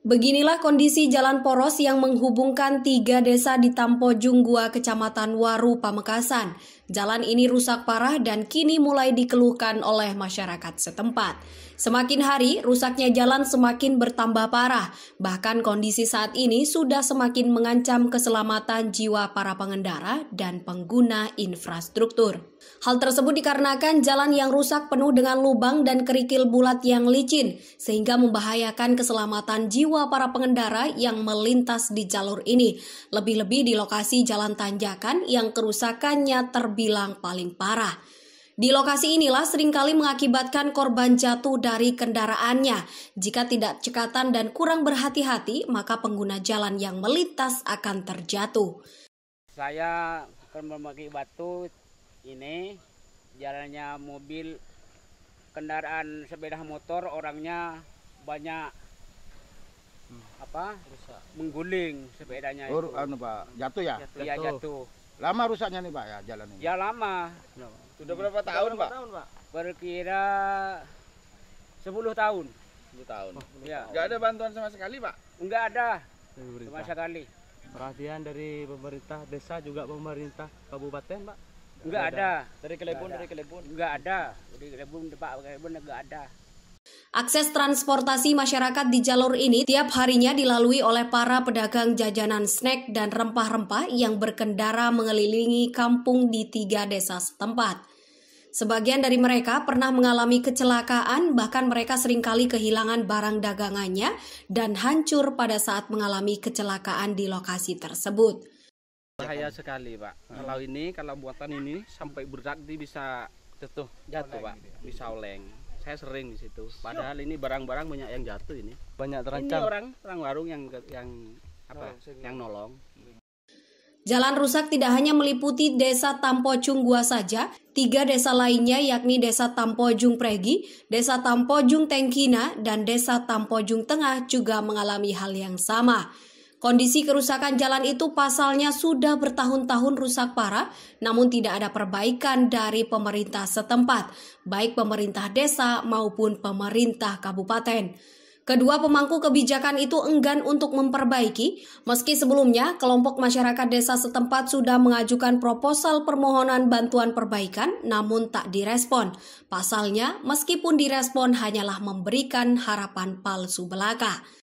Beginilah kondisi jalan poros yang menghubungkan tiga desa di Tampo Junggua, Kecamatan Waru, Pamekasan. Jalan ini rusak parah dan kini mulai dikeluhkan oleh masyarakat setempat. Semakin hari, rusaknya jalan semakin bertambah parah. Bahkan kondisi saat ini sudah semakin mengancam keselamatan jiwa para pengendara dan pengguna infrastruktur. Hal tersebut dikarenakan jalan yang rusak penuh dengan lubang dan kerikil bulat yang licin, sehingga membahayakan keselamatan jiwa jiwa para pengendara yang melintas di jalur ini, lebih-lebih di lokasi jalan tanjakan yang kerusakannya terbilang paling parah. Di lokasi inilah seringkali mengakibatkan korban jatuh dari kendaraannya. Jika tidak cekatan dan kurang berhati-hati, maka pengguna jalan yang melintas akan terjatuh. Saya memakai batu ini, jalannya mobil, kendaraan sepeda motor, orangnya banyak hmm. apa rusak. mengguling sepedanya oh, itu. Anu, Pak. jatuh ya jatuh. ya jatuh lama rusaknya nih pak ya jalan ini ya lama sudah berapa hmm. tahun, pak? perkira pak berkira 10 tahun 10 tahun oh, ya nggak ada bantuan sama sekali pak nggak ada sama sekali perhatian dari pemerintah desa juga pemerintah kabupaten pak Enggak ada. ada. Dari Kelebon, dari Kelebon. Enggak ada. Dari Kelebon, Pak Kelebon enggak ada. Akses transportasi masyarakat di jalur ini tiap harinya dilalui oleh para pedagang jajanan snack dan rempah-rempah yang berkendara mengelilingi kampung di tiga desa setempat. Sebagian dari mereka pernah mengalami kecelakaan, bahkan mereka seringkali kehilangan barang dagangannya dan hancur pada saat mengalami kecelakaan di lokasi tersebut. Bahaya sekali, Pak. Kalau ini, kalau buatan ini sampai berat, dia bisa jatuh, jatuh, Pak. Bisa oleng saya sering di situ padahal ini barang-barang banyak yang jatuh ini banyak terancam ini orang orang warung yang yang apa oh, yang nolong Jalan rusak tidak hanya meliputi desa Tampo Cunggua saja, tiga desa lainnya yakni desa Jung Pregi, desa Jung Tengkina, dan desa Tampojung Tengah juga mengalami hal yang sama. Kondisi kerusakan jalan itu pasalnya sudah bertahun-tahun rusak parah, namun tidak ada perbaikan dari pemerintah setempat, baik pemerintah desa maupun pemerintah kabupaten. Kedua pemangku kebijakan itu enggan untuk memperbaiki, meski sebelumnya kelompok masyarakat desa setempat sudah mengajukan proposal permohonan bantuan perbaikan, namun tak direspon. Pasalnya, meskipun direspon hanyalah memberikan harapan palsu belaka.